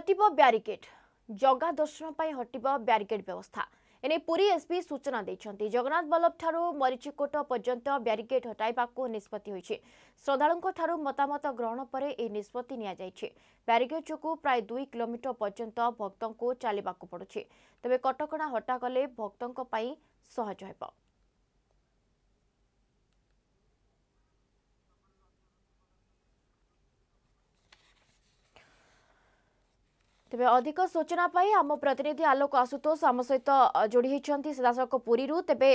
ହଟିବ ବ୍ୟାରିକେଡ୍ ଜଗା ଦର୍ଶନ ପାଇଁ ହଟିବ ବ୍ୟାରିକେଡ୍ ବ୍ୟବସ୍ଥା ଏନେଇ ପୁରୀ ଏସ୍ପି ସୂଚନା ଦେଇଛନ୍ତି ଜଗନ୍ନାଥ ବଲ୍ଲଭଠାରୁ ମରିଚିକୋଟ ପର୍ଯ୍ୟନ୍ତ ବ୍ୟାରିକେଡ୍ ହଟାଇବାକୁ ନିଷ୍ପତ୍ତି ହୋଇଛି ଶ୍ରଦ୍ଧାଳୁଙ୍କଠାରୁ ମତାମତ ଗ୍ରହଣ ପରେ ଏହି ନିଷ୍ପତ୍ତି ନିଆଯାଇଛି ବ୍ୟାରିକେଡ୍ ଯୋଗୁଁ ପ୍ରାୟ ଦୁଇ କିଲୋମିଟର ପର୍ଯ୍ୟନ୍ତ ଭକ୍ତଙ୍କୁ ଚାଲିବାକୁ ପଡ଼ୁଛି ତେବେ କଟକଣା ହଟାଗଲେ ଭକ୍ତଙ୍କ ପାଇଁ ସହଜ ହେବ ତେବେ ଅଧିକ ସୂଚନା ପାଇଁ ଆମ ପ୍ରତିନିଧି ଆଲୋକ ଆଶୁତୋଷ ଆମ ସହିତ ଯୋଡ଼ି ହୋଇଛନ୍ତି ସିଧାସଳଖ ପୁରୀରୁ ତେବେ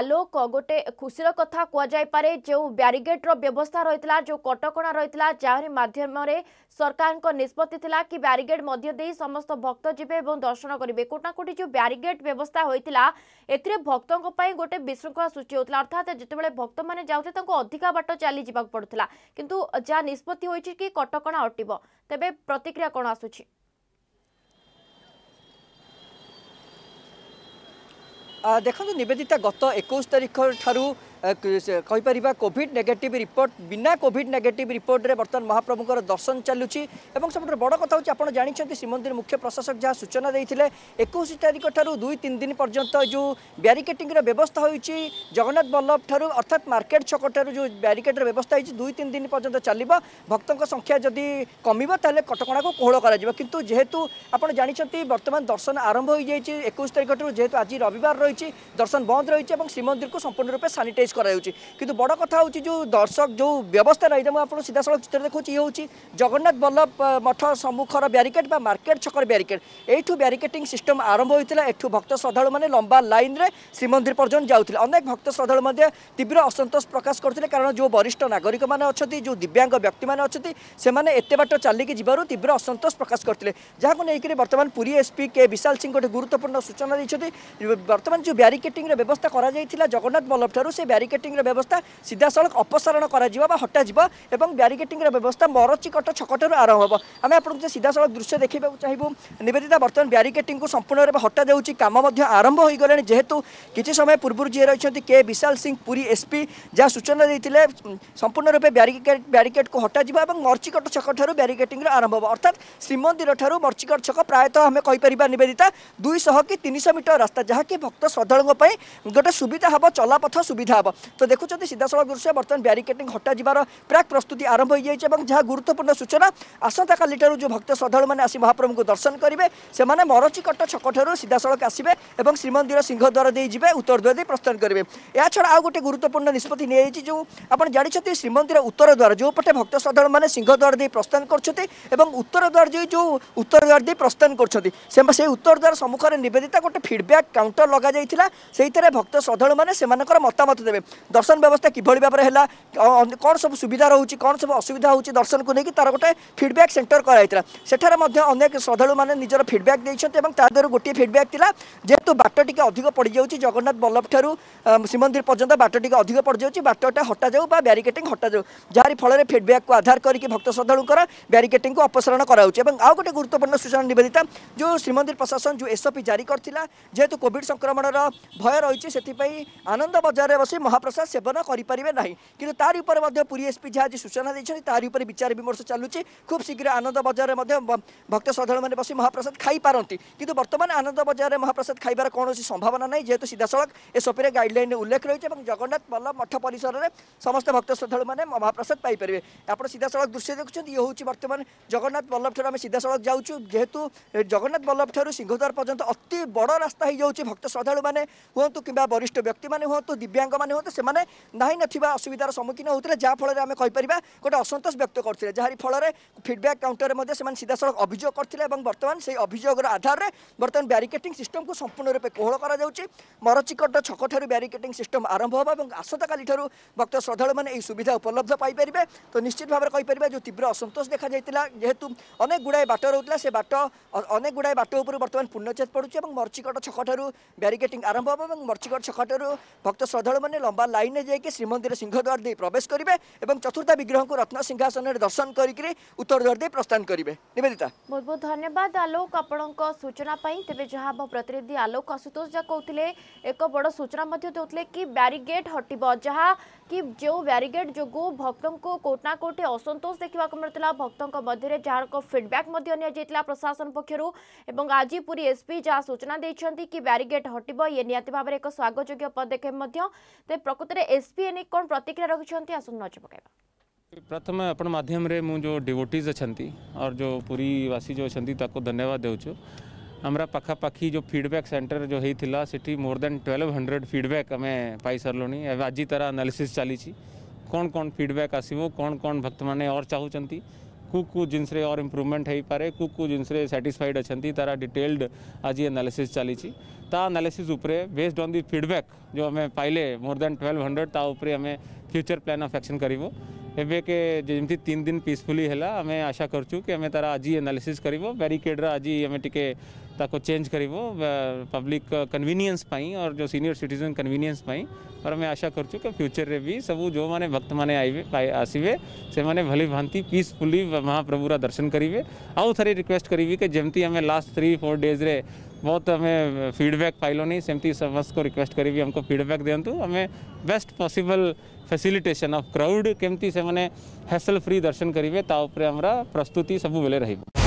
ଆଲୋକ ଗୋଟେ ଖୁସିର କଥା କୁହାଯାଇପାରେ ଯେଉଁ ବ୍ୟାରିଗେଟ୍ର ବ୍ୟବସ୍ଥା ରହିଥିଲା ଯେଉଁ କଟକଣା ରହିଥିଲା ଯାହାରି ମାଧ୍ୟମରେ ସରକାରଙ୍କ ନିଷ୍ପତ୍ତି ଥିଲା କି ବ୍ୟାରିଗେଡ୍ ମଧ୍ୟ ଦେଇ ସମସ୍ତ ଭକ୍ତ ଯିବେ ଏବଂ ଦର୍ଶନ କରିବେ କୋଉଠି ନା କୋଉଠି ଯେଉଁ ବ୍ୟାରିଗେଡ୍ ବ୍ୟବସ୍ଥା ହୋଇଥିଲା ଏଥିରେ ଭକ୍ତଙ୍କ ପାଇଁ ଗୋଟେ ବିଶୃଙ୍ଖଳା ସୃଷ୍ଟି ହେଉଥିଲା ଅର୍ଥାତ୍ ଯେତେବେଳେ ଭକ୍ତମାନେ ଯାଉଥିଲେ ତାଙ୍କୁ ଅଧିକା ବାଟ ଚାଲି ଯିବାକୁ ପଡ଼ୁଥିଲା କିନ୍ତୁ ଯାହା ନିଷ୍ପତ୍ତି ହୋଇଛି କି କଟକଣା ଅଟିବ ତେବେ ପ୍ରତିକ୍ରିୟା କ'ଣ ଆସୁଛି ଦେଖନ୍ତୁ ନିବେଦିତା ଗତ ଏକୋଇଶ ତାରିଖ ଠାରୁ କହିପାରିବା କୋଭିଡ୍ ନେଗେଟିଭ୍ ରିପୋର୍ଟ ବିନା କୋଭିଡ୍ ନେଗେଟିଭ୍ ରିପୋର୍ଟରେ ବର୍ତ୍ତମାନ ମହାପ୍ରଭୁଙ୍କର ଦର୍ଶନ ଚାଲୁଛି ଏବଂ ସବୁଠାରୁ ବଡ଼ କଥା ହେଉଛି ଆପଣ ଜାଣିଛନ୍ତି ଶ୍ରୀମନ୍ଦିର ମୁଖ୍ୟ ପ୍ରଶାସକ ଯାହା ସୂଚନା ଦେଇଥିଲେ ଏକୋଇଶ ତାରିଖ ଠାରୁ ଦୁଇ ତିନି ଦିନ ପର୍ଯ୍ୟନ୍ତ ଯେଉଁ ବ୍ୟାରିକେଟିଂର ବ୍ୟବସ୍ଥା ହୋଇଛି ଜଗନ୍ନାଥ ବଲ୍ଲଭ ଠାରୁ ଅର୍ଥାତ୍ ମାର୍କେଟ ଛକ ଠାରୁ ଯେଉଁ ବ୍ୟାରିକେଡ଼ର ବ୍ୟବସ୍ଥା ହୋଇଛି ଦୁଇ ତିନି ଦିନ ପର୍ଯ୍ୟନ୍ତ ଚାଲିବ ଭକ୍ତଙ୍କ ସଂଖ୍ୟା ଯଦି କମିବ ତାହେଲେ କଟକଣାକୁ କୋହଳ କରାଯିବ କିନ୍ତୁ ଯେହେତୁ ଆପଣ ଜାଣିଛନ୍ତି ବର୍ତ୍ତମାନ ଦର୍ଶନ ଆରମ୍ଭ ହୋଇଯାଇଛି ଏକୋଇଶ ତାରିଖ ଠାରୁ ଯେହେତু ଆଜି ରବିବାର ରହିଛି ଦର୍ଶନ ବନ୍ଦ ରହିଛି ଏବଂ ଶ୍ରୀମନ୍ଦିରକୁ ସମ୍ପୂର୍ଣ୍ଣ ରୂପେ ସାନିଟାଇଜ୍ କରାଯାଉଛି କିନ୍ତୁ ବଡ଼ କଥା ହେଉଛି ଯେଉଁ ଦର୍ଶକ ଯେଉଁ ବ୍ୟବସ୍ଥା ରହିଛି ମୁଁ ଆପଣ ସିଧାସଳଖ ଚିତ୍ର ଦେଖୁଛି ଇଏ ହେଉଛି ଜଗନ୍ନାଥ ବଲ୍ଲଭ ମଠ ସମ୍ମୁଖର ବ୍ୟାରିକେଡ୍ ବା ମାର୍କେଟ୍ ଛକର ବ୍ୟାରିକେଡ୍ ଏଇଠୁ ବ୍ୟାରିକେଟିଂ ସିଷ୍ଟମ୍ ଆରମ୍ଭ ହୋଇଥିଲା ଏଠୁ ଭକ୍ତ ଶ୍ରଦ୍ଧାଳୁମାନେ ଲମ୍ବା ଲାଇନ୍ରେ ଶ୍ରୀମନ୍ଦିର ପର୍ଯ୍ୟନ୍ତ ଯାଉଥିଲେ ଅନେକ ଭକ୍ତ ଶ୍ରଦ୍ଧାଳୁ ମଧ୍ୟ ତୀବ୍ର ଅସନ୍ତୋଷ ପ୍ରକାଶ କରୁଥିଲେ କାରଣ ଯେଉଁ ବରିଷ୍ଠ ନାଗରିକମାନେ ଅଛନ୍ତି ଯେଉଁ ଦିବ୍ୟାଙ୍ଗ ବ୍ୟକ୍ତିମାନେ ଅଛନ୍ତି ସେମାନେ ଏତେ ବାଟ ଚାଲିକି ଯିବାରୁ ତୀବ୍ର ଅସନ୍ତୋଷ ପ୍ରକାଶ କରିଥିଲେ ଯାହାକୁ ନେଇକରି ବର୍ତ୍ତମାନ ପୁରୀ ଏସ୍ପି କେ ବିଶାଲ ସିଂ ଗୋଟେ ଗୁରୁତ୍ୱପୂର୍ଣ୍ଣ ସୂଚନା ଦେଇଛନ୍ତି ବର୍ତ୍ତମାନ ଯେଉଁ ବ୍ୟାରିକେଟିଂର ବ୍ୟବସ୍ଥା କରାଯାଇଥିଲା ଜଗନ୍ନାଥ ବଲ୍ଲଭଠାରୁ ସେ ବ୍ୟାରି ବ୍ୟାରିକେଟିଂର ବ୍ୟବସ୍ଥା ସିଧାସଳଖ ଅପସାରଣ କରାଯିବ ବା ହଟାଯିବ ଏବଂ ବ୍ୟାରିକେଟିଂର ବ୍ୟବସ୍ଥା ମରଚିକଟ ଛକଠାରୁ ଆରମ୍ଭ ହେବ ଆମେ ଆପଣଙ୍କୁ ସିଧାସଳଖ ଦୃଶ୍ୟ ଦେଖିବାକୁ ଚାହିଁବୁ ନିବେଦିତା ବର୍ତ୍ତମାନ ବ୍ୟାରିକେଟିଂକୁ ସମ୍ପୂର୍ଣ୍ଣ ଭାବେ ହଟାଯାଉଛି କାମ ମଧ୍ୟ ଆରମ୍ଭ ହୋଇଗଲାଣି ଯେହେତୁ କିଛି ସମୟ ପୂର୍ବରୁ ଯିଏ ରହିଛନ୍ତି କେ ବିଶାଲ ସିଂ ପୁରୀ ଏସ୍ପି ଯାହା ସୂଚନା ଦେଇଥିଲେ ସମ୍ପୂର୍ଣ୍ଣ ରୂପେ ବ୍ୟାରିକେଡ୍ ବ୍ୟାରିକେଡ୍କୁ ହଟାଯିବ ଏବଂ ମର୍ଚିକଟ ଛକଠାରୁ ବ୍ୟାରିକେଟିଂର ଆରମ୍ଭ ହେବ ଅର୍ଥାତ୍ ଶ୍ରୀମନ୍ଦିରଠାରୁ ମର୍ଚିକଟ ଛକ ପ୍ରାୟତଃ ଆମେ କହିପାରିବା ନିବେଦିତା ଦୁଇଶହ କି ତିନିଶହ ମିଟର ରାସ୍ତା ଯାହାକି ଭକ୍ତ ଶ୍ରଦ୍ଧାଳୁଙ୍କ ପାଇଁ ଗୋଟେ ସୁବିଧା ହେବ ଚଲାପଥ ସୁବିଧା ହେବ ହେବ ତ ଦେଖୁଛନ୍ତି ସିଧାସଳଖ ଦୃଶ୍ୟ ବର୍ତ୍ତମାନ ବ୍ୟାରିକେଟିଂ ହଟାଯିବାର ପ୍ରାକ୍ ପ୍ରସ୍ତୁତି ଆରମ୍ଭ ହୋଇଯାଇଛି ଏବଂ ଯାହା ଗୁରୁତ୍ୱପୂର୍ଣ୍ଣ ସୂଚନା ଆସନ୍ତାକାଲିଠାରୁ ଯେଉଁ ଭକ୍ତ ଶ୍ରଦ୍ଧାଳୁମାନେ ଆସି ମହାପ୍ରଭୁଙ୍କୁ ଦର୍ଶନ କରିବେ ସେମାନେ ମରଚିକଟ ଛକଠାରୁ ସିଧାସଳଖ ଆସିବେ ଏବଂ ଶ୍ରୀମନ୍ଦିର ସିଂହଦ୍ୱାର ଦେଇ ଯିବେ ଉତ୍ତରଦ୍ୱାର ଦେଇ ପ୍ରସ୍ଥାନ କରିବେ ଏହାଛଡ଼ା ଆଉ ଗୋଟେ ଗୁରୁତ୍ୱପୂର୍ଣ୍ଣ ନିଷ୍ପତ୍ତି ନିଆଯାଇଛି ଯେଉଁ ଆପଣ ଜାଣିଛନ୍ତି ଶ୍ରୀମନ୍ଦିର ଉତ୍ତର ଦ୍ୱାର ଯେଉଁପଟେ ଭକ୍ତ ଶ୍ରଦ୍ଧାଳୁମାନେ ସିଂହଦ୍ୱାର ଦେଇ ପ୍ରସ୍ଥାନ କରୁଛନ୍ତି ଏବଂ ଉତ୍ତର ଦ୍ୱାର ଦେଇ ଯେଉଁ ଉତ୍ତର ଦ୍ୱାର ଦେଇ ପ୍ରସ୍ଥାନ କରୁଛନ୍ତି সেই উত্তর দ্বার সম্মুখে নিবেদিতা গোটে ফিডব্যাক কাউন্টর লগা যাই সেইখানে ভক্ত শ্রদ্ধাড়ু মানে সে মতামত দেবে পারিবে দর্শন ব্যবস্থা কিভাবে ভাবে হল কোণ সব সুবিধা রয়েছে কোণ সব অসুবিধা হচ্ছে দর্শনকে নিয়ে তার গোটে ফিডব্যাক সেন্টর করা হয়েছিল সেঠারে মধ্যে অনেক শ্রদ্ধালু মানে নিজের ফিডব্যাক দিয়েছেন এবং তা দেহ গোটিয়ে ফিডব্যাক লা যেহেতু বাট টিকে অধিক পড়ি যাচ্ছে জগন্নাথ বল্লভ ঠার শ্রীমন্দির পর্যন্ত বাট টিকে অধিক পড়ি যাচ্ছে বাটটা হটা যাও বা ব্যারিকেডিং হটা যাও যার ফলের ফিডব্যাক আধার করি ভক্ত শ্রদ্ধালুঙ্কর ব্যারিকেডিং অপসারণ করা হচ্ছে এবং আউ গোটে গুরুত্বপূর্ণ সূচনা নিবেদিতা যে শ্রীমন্দির প্রশাসন যে এসওপি জারি করেছিল যেহেতু কোভিড সংক্রমণের ভয় রয়েছে সেপাই আনন্দ বজারে বসে মহাপ্রসাদ সেবন করে পে না কিন্তু তার উপরে পুরী এসপি যা আজ সূচনা দিয়েছেন তার উপরে বিচার বিমর্শ চালুছে খুব শীঘ্র আনন্দ বজারে ভক্ত শ্রদ্ধাড়ু মানে বসি মহাপ্রসাদ খাইপারতি কিন্তু বর্তমানে আনন্দ বজারে মহাপ্রসাদ খাইবার কৌশি সম্ভাবনা নাই যেহেতু সিধাসল এসপি গাইডলাইন উল্লেখ রয়েছে এবং জগন্নাথ বল্ল মঠ পরিসরের সমস্ত ভক্ত শ্রদ্ধাড়ু মানে মহাপ্রসাদ পাইপারে আপনার সিধাসল দৃশ্য দেখুন ইয়ে হচ্ছে বর্তমান জগন্নাথ বল্লভ ঠার আমি সিধাসল যাচ্ছু যেহেতু জগন্নাথ বল্লভ ঠার সিংহদ্বার পর্যন্ত অতি বড় রাস্তা হয়ে যাচ্ছে ভক্ত শ্রদ্ধাড়ু মানে হুম কিংবা বরিষ্ঠ ব্যক্তি মানে হুম দিব্যাঙ্গ মানে नुहत से नाई ना असुविधार सम्मुखीन होते जहाँफल आम कहीपर गोटे असंतोष व्यक्त करते जहार फल फिडब्याक काउंटर से सीधा सड़क अभियोग करते बर्तमान से अभियोगर आधार में बर्तमान ব্যারিকেটিং সিষ্টমক সম্পূর্ণ রূপে কোহল করা যাচ্ছে মরচিকট ছক ঠার ব্যারিকেটিং সিষ্টম আরম্ভ হব এবং আসন্তকালি ঠার ভক্ত শ্রদ্ধাড়ু মানে এই সুবিধা উপলব্ধ পাইপারে তো নিশ্চিত ভাবে কইপারে যে তীব্র অসন্তোষ দেখা যাই যেহেতু অনেক গুড়ায় বাট রোলা সে বাট অনেক গুড়ায় বাট উপরে বর্তমান পূর্ণচ্ছেদ পড়ুছে এবং মরচিকট ছক ঠার ব্যারিকেটিং আরম্ভ হব এবং মরচিকট ছক ঠার ভক্ত শ্রদ্ধাড়ু মানে लंबा लाइन में जाकि श्रीमंदिर सिंहद्वार प्रवेश करेंगे चतुर्थ विग्रह को रत्न सिंहासन दर्शन करके उत्तरद्वार प्रस्थान करेंगे निवेदिता बहुत बहुत धन्यवाद आलोक आपंक सूचना तेज जहाँ प्रतिनिधि आलोक आशुतोष जहाँ कहते एक बड़ सूचना कि ब्यारिगेट हटि जहाँ कि जो ब्यारिगेट जो भक्त को कौटना कौटे असंतोष देखा मिलता भक्तों मध्य जहाँ फिडबैक प्रशासन पक्षर एवं आज पूरी एसपी जहाँ सूचना देखते कि ब्यारिगेट हटव ये निति भाव में एक स्वागत योग्य पदक्षेप ते प्रकृत रे एसपी एनिक कोन प्रतिक्रिया रखछंती आसु नज पकाइबा प्रथम अपन माध्यम रे मु जो डिवोटीज अच्छा और जो पूरी वासी जो अछंती धन्यवाद देउछु हमरा पखा पखी जो फीडबैक सेंटर जो हेथिला सिटी मोर देन 1200 फीडबैक हमें पाई सरलोनी आज तरह एनालिसिस चली छी कौन कोन फीडबैक आसीबो कोन कोन भक्त माने और चाहू चंती कु जिनसे और इम्प्रुवमेंट हो पारे कु जिनसे साटिसफाइड अच्छा तार डिटेल्ड आज एनालीसीस चली आनालीसीस बेस्ड अन् दि फिडबैक् जो आम पाइले मोर दैन ट्वेल्व हंड्रेड ताऊपर आम फ्यूचर प्लान अफ एक्शन करूँ एबे जमी तीन दिन पीसफुली है आम आशा करूँ कि आम तार आज एनालीसीस कर बारिकेड्र आज आम टे चेंज कर पब्लिक कन्वीनियंस और जो सीनियर सिटीजन कन्वीनियंस और आम आशा करूँ कि फ्यूचर रे भी सब जो मैंने भक्त मैंने आसवे से मैंने भली भांति पीसफुली महाप्रभुर दर्शन करेंगे आउ थे रिक्वेस्ट करी कि जमी आम लास्ट थ्री फोर डेज्रे बहुत हमें फीडबैक पाइल नहीं सेमती समस्त को रिक्वेस्ट करी हमको फीडबैक दिंतु तो हमें best possible facilitation of crowd केमती से मैंने हैसल फ्री दर्शन करेंगे प्रस्तुति सब बेले रही